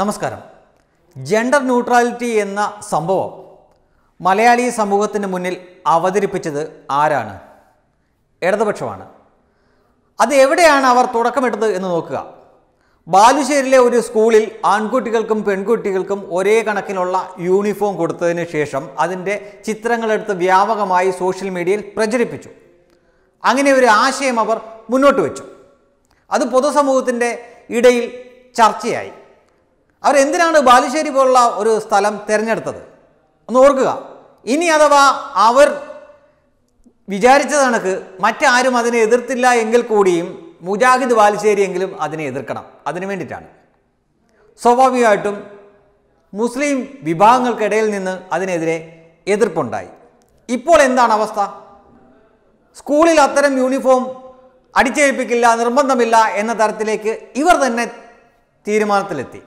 നമസ്കാരം gender neutrality എന്ന സംഭവം മലയാളി സമൂഹത്തിന് മുന്നിൽ അവതരിപ്പിച്ചത് ആരാണ് ഇടതുപക്ഷമാണ് അത് എവിടെയാണ് അവർ തുടക്കമിട്ടത് എന്ന് നോക്കുക ബാലുശ്ശേരിയിലെ ഒരു സ്കൂളിൽ ആൺകുട്ടികൾക്കും പെൺകുട്ടികൾക്കും ഒരേ കണക്കിലുള്ള യൂണിഫോം കൊടുത്തതിന് ശേഷം അതിൻ്റെ ചിത്രങ്ങളെടുത്ത് വ്യാപകമായി സോഷ്യൽ മീഡിയയിൽ പ്രചരിപ്പിച്ചു അങ്ങനെ ഒരു ആശയം അവർ മുന്നോട്ട് വെച്ചു അത് പൊതുസമൂഹത്തിൻ്റെ ഇടയിൽ ചർച്ചയായി അവരെന്തിനാണ് ബാലുശ്ശേരി പോലുള്ള ഒരു സ്ഥലം തിരഞ്ഞെടുത്തത് ഒന്ന് ഓർക്കുക ഇനി അഥവാ അവർ വിചാരിച്ച കണക്ക് മറ്റാരും അതിനെ എതിർത്തില്ല എങ്കിൽ കൂടിയും മുജാഹിദ് ബാലുശ്ശേരിയെങ്കിലും അതിനെ എതിർക്കണം അതിനു വേണ്ടിയിട്ടാണ് സ്വാഭാവികമായിട്ടും മുസ്ലിം വിഭാഗങ്ങൾക്കിടയിൽ നിന്ന് അതിനെതിരെ എതിർപ്പുണ്ടായി ഇപ്പോൾ എന്താണ് അവസ്ഥ സ്കൂളിൽ അത്തരം യൂണിഫോം അടിച്ചേൽപ്പിക്കില്ല നിർബന്ധമില്ല എന്ന തരത്തിലേക്ക് ഇവർ തന്നെ തീരുമാനത്തിലെത്തി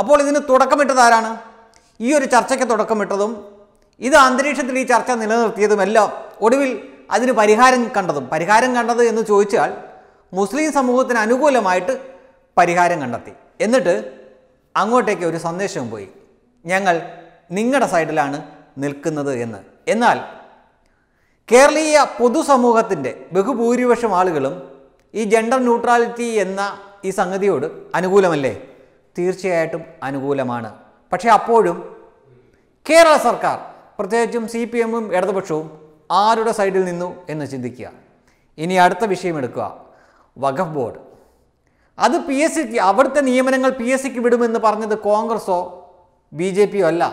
അപ്പോൾ ഇതിന് തുടക്കമിട്ടത് ആരാണ് ഈ ഒരു ചർച്ചയ്ക്ക് തുടക്കമിട്ടതും ഇത് അന്തരീക്ഷത്തിൽ ഈ ചർച്ച നിലനിർത്തിയതുമെല്ലാം ഒടുവിൽ അതിന് പരിഹാരം കണ്ടതും പരിഹാരം കണ്ടത് എന്ന് ചോദിച്ചാൽ മുസ്ലിം സമൂഹത്തിന് അനുകൂലമായിട്ട് പരിഹാരം കണ്ടെത്തി എന്നിട്ട് അങ്ങോട്ടേക്ക് ഒരു സന്ദേശവും പോയി ഞങ്ങൾ നിങ്ങളുടെ സൈഡിലാണ് നിൽക്കുന്നത് എന്ന് എന്നാൽ കേരളീയ പൊതുസമൂഹത്തിൻ്റെ ബഹുഭൂരിപക്ഷം ആളുകളും ഈ ജെൻഡർ ന്യൂട്രാലിറ്റി എന്ന ഈ സംഗതിയോട് അനുകൂലമല്ലേ തീർച്ചയായിട്ടും അനുകൂലമാണ് പക്ഷേ അപ്പോഴും കേരള സർക്കാർ പ്രത്യേകിച്ചും സി പി എമ്മും ഇടതുപക്ഷവും ആരുടെ സൈഡിൽ നിന്നു എന്ന് ചിന്തിക്കുക ഇനി അടുത്ത വിഷയം എടുക്കുക വഖഫ് ബോർഡ് അത് പി എസ് സിക്ക് അവിടുത്തെ നിയമനങ്ങൾ പി എസ് സിക്ക് വിടുമെന്ന് പറഞ്ഞത് കോൺഗ്രസോ ബി ജെ പിയോ അല്ല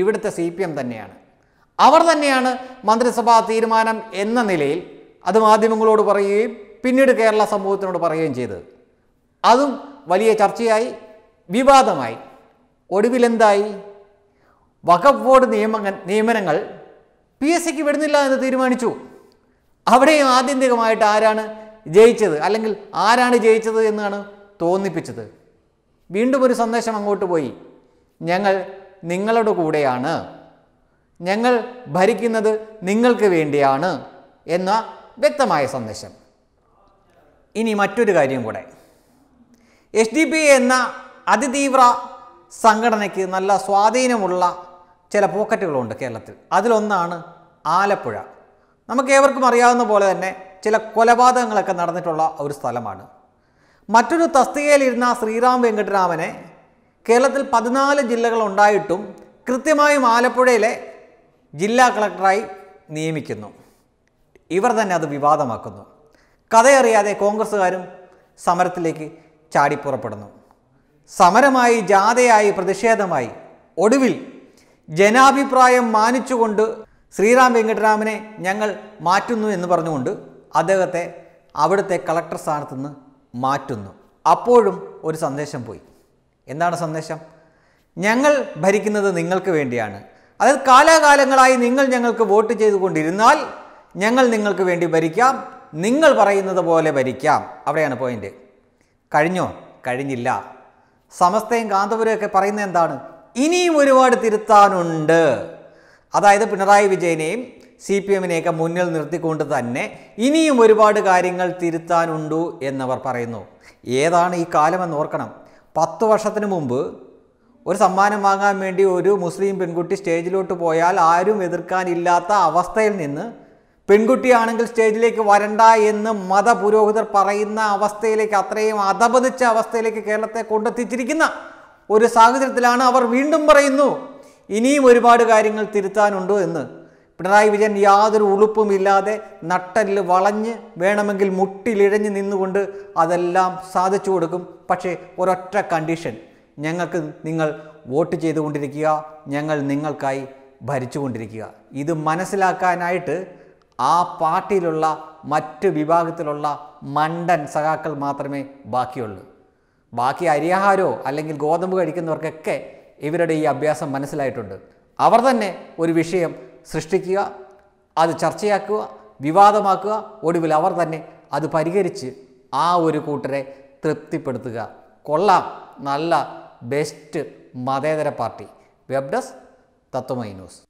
ഇവിടുത്തെ സി പി എം തന്നെയാണ് അവർ തന്നെയാണ് മന്ത്രിസഭാ തീരുമാനം എന്ന നിലയിൽ അത് മാധ്യമങ്ങളോട് പറയുകയും പിന്നീട് കേരള സമൂഹത്തിനോട് പറയുകയും ചെയ്തത് അതും വലിയ ചർച്ചയായി വിവാദമായി ഒടുവിലെന്തായി വഖഫ് ബോർഡ് നിയമങ്ങൾ നിയമനങ്ങൾ പി എസ് സിക്ക് വിടുന്നില്ല എന്ന് തീരുമാനിച്ചു അവിടെയും ആത്യന്തികമായിട്ട് ആരാണ് ജയിച്ചത് അല്ലെങ്കിൽ ആരാണ് ജയിച്ചത് എന്നാണ് തോന്നിപ്പിച്ചത് വീണ്ടും ഒരു സന്ദേശം അങ്ങോട്ട് പോയി ഞങ്ങൾ നിങ്ങളുടെ കൂടെയാണ് ഞങ്ങൾ ഭരിക്കുന്നത് നിങ്ങൾക്ക് വേണ്ടിയാണ് എന്ന വ്യക്തമായ സന്ദേശം ഇനി മറ്റൊരു കാര്യം കൂടെ എസ് ഡി പി എന്ന അതിതീവ്ര സംഘടനയ്ക്ക് നല്ല സ്വാധീനമുള്ള ചില പോക്കറ്റുകളുണ്ട് കേരളത്തിൽ അതിലൊന്നാണ് ആലപ്പുഴ നമുക്ക് ഏവർക്കും അറിയാവുന്ന പോലെ തന്നെ ചില കൊലപാതകങ്ങളൊക്കെ നടന്നിട്ടുള്ള ഒരു സ്ഥലമാണ് മറ്റൊരു തസ്തികയിലിരുന്ന ശ്രീറാം വെങ്കട്ടരാമനെ കേരളത്തിൽ പതിനാല് ജില്ലകൾ ഉണ്ടായിട്ടും കൃത്യമായും ആലപ്പുഴയിലെ ജില്ലാ കളക്ടറായി നിയമിക്കുന്നു ഇവർ തന്നെ അത് വിവാദമാക്കുന്നു കഥയറിയാതെ കോൺഗ്രസ്സുകാരും സമരത്തിലേക്ക് ചാടിപ്പുറപ്പെടുന്നു സമരമായി ജാഥയായി പ്രതിഷേധമായി ഒടുവിൽ ജനാഭിപ്രായം മാനിച്ചുകൊണ്ട് ശ്രീറാം വെങ്കിട്ടരാമനെ ഞങ്ങൾ മാറ്റുന്നു എന്ന് പറഞ്ഞുകൊണ്ട് അദ്ദേഹത്തെ അവിടുത്തെ കളക്ടർ സ്ഥാനത്തു നിന്ന് മാറ്റുന്നു അപ്പോഴും ഒരു സന്ദേശം പോയി എന്താണ് സന്ദേശം ഞങ്ങൾ ഭരിക്കുന്നത് നിങ്ങൾക്ക് വേണ്ടിയാണ് അതായത് കാലാകാലങ്ങളായി നിങ്ങൾ ഞങ്ങൾക്ക് വോട്ട് ചെയ്തുകൊണ്ടിരുന്നാൽ ഞങ്ങൾ നിങ്ങൾക്ക് വേണ്ടി ഭരിക്കാം നിങ്ങൾ പറയുന്നത് പോലെ ഭരിക്കാം അവിടെയാണ് പോയിൻ്റ് കഴിഞ്ഞോ കഴിഞ്ഞില്ല സമസ്തയും കാന്തപുരം ഒക്കെ പറയുന്നത് എന്താണ് ഇനിയും ഒരുപാട് തിരുത്താനുണ്ട് അതായത് പിണറായി വിജയനെയും സി പി എമ്മിനെയൊക്കെ മുന്നിൽ നിർത്തിക്കൊണ്ട് തന്നെ ഇനിയും ഒരുപാട് കാര്യങ്ങൾ തിരുത്താനുണ്ടു എന്നവർ പറയുന്നു ഏതാണ് ഈ കാലമെന്ന് ഓർക്കണം പത്ത് വർഷത്തിന് മുമ്പ് ഒരു സമ്മാനം വാങ്ങാൻ വേണ്ടി ഒരു മുസ്ലിം പെൺകുട്ടി സ്റ്റേജിലോട്ട് പോയാൽ ആരും എതിർക്കാനില്ലാത്ത അവസ്ഥയിൽ നിന്ന് പെൺകുട്ടിയാണെങ്കിൽ സ്റ്റേജിലേക്ക് വരണ്ട എന്ന് മതപുരോഹിതർ പറയുന്ന അവസ്ഥയിലേക്ക് അത്രയും അധപതിച്ച അവസ്ഥയിലേക്ക് കേരളത്തെ കൊണ്ടെത്തിച്ചിരിക്കുന്ന ഒരു സാഹചര്യത്തിലാണ് അവർ വീണ്ടും പറയുന്നു ഇനിയും ഒരുപാട് കാര്യങ്ങൾ തിരുത്താനുണ്ട് എന്ന് പിണറായി വിജയൻ യാതൊരു ഉളുപ്പുമില്ലാതെ നട്ടലിൽ വളഞ്ഞ് വേണമെങ്കിൽ മുട്ടിലിഴഞ്ഞ് നിന്നുകൊണ്ട് അതെല്ലാം സാധിച്ചു കൊടുക്കും പക്ഷേ ഒരൊറ്റ കണ്ടീഷൻ ഞങ്ങൾക്ക് നിങ്ങൾ വോട്ട് ചെയ്തുകൊണ്ടിരിക്കുക ഞങ്ങൾ നിങ്ങൾക്കായി ഭരിച്ചുകൊണ്ടിരിക്കുക ഇത് മനസ്സിലാക്കാനായിട്ട് ആ പാർട്ടിയിലുള്ള മറ്റ് വിഭാഗത്തിലുള്ള മണ്ടൻ സഖാക്കൾ മാത്രമേ ബാക്കിയുള്ളൂ ബാക്കി അരിയാഹാരോ അല്ലെങ്കിൽ ഗോതമ്പ് കഴിക്കുന്നവർക്കൊക്കെ ഇവരുടെ ഈ അഭ്യാസം മനസ്സിലായിട്ടുണ്ട് അവർ തന്നെ ഒരു വിഷയം സൃഷ്ടിക്കുക അത് ചർച്ചയാക്കുക വിവാദമാക്കുക ഒടുവിൽ അവർ തന്നെ അത് പരിഹരിച്ച് ആ ഒരു കൂട്ടരെ തൃപ്തിപ്പെടുത്തുക കൊള്ളാം നല്ല ബെസ്റ്റ് മതേതര പാർട്ടി വെബ് തത്വമൈ ന്യൂസ്